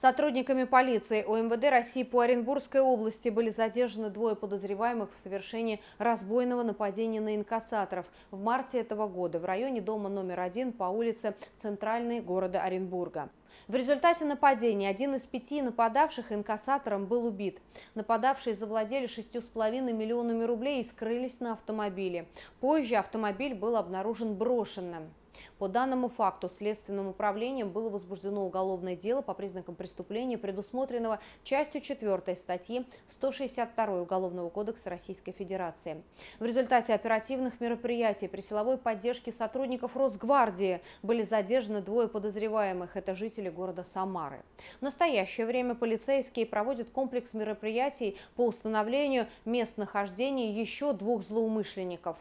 Сотрудниками полиции ОМВД России по Оренбургской области были задержаны двое подозреваемых в совершении разбойного нападения на инкассаторов в марте этого года в районе дома номер один по улице Центральной города Оренбурга. В результате нападения один из пяти нападавших инкассатором был убит. Нападавшие завладели шестью с половиной миллионами рублей и скрылись на автомобиле. Позже автомобиль был обнаружен брошенным. По данному факту Следственным управлением было возбуждено уголовное дело по признакам преступления, предусмотренного частью 4 статьи 162 Уголовного кодекса Российской Федерации. В результате оперативных мероприятий при силовой поддержке сотрудников Росгвардии были задержаны двое подозреваемых. Это жители жителей города Самары. В настоящее время полицейские проводят комплекс мероприятий по установлению мест нахождения еще двух злоумышленников.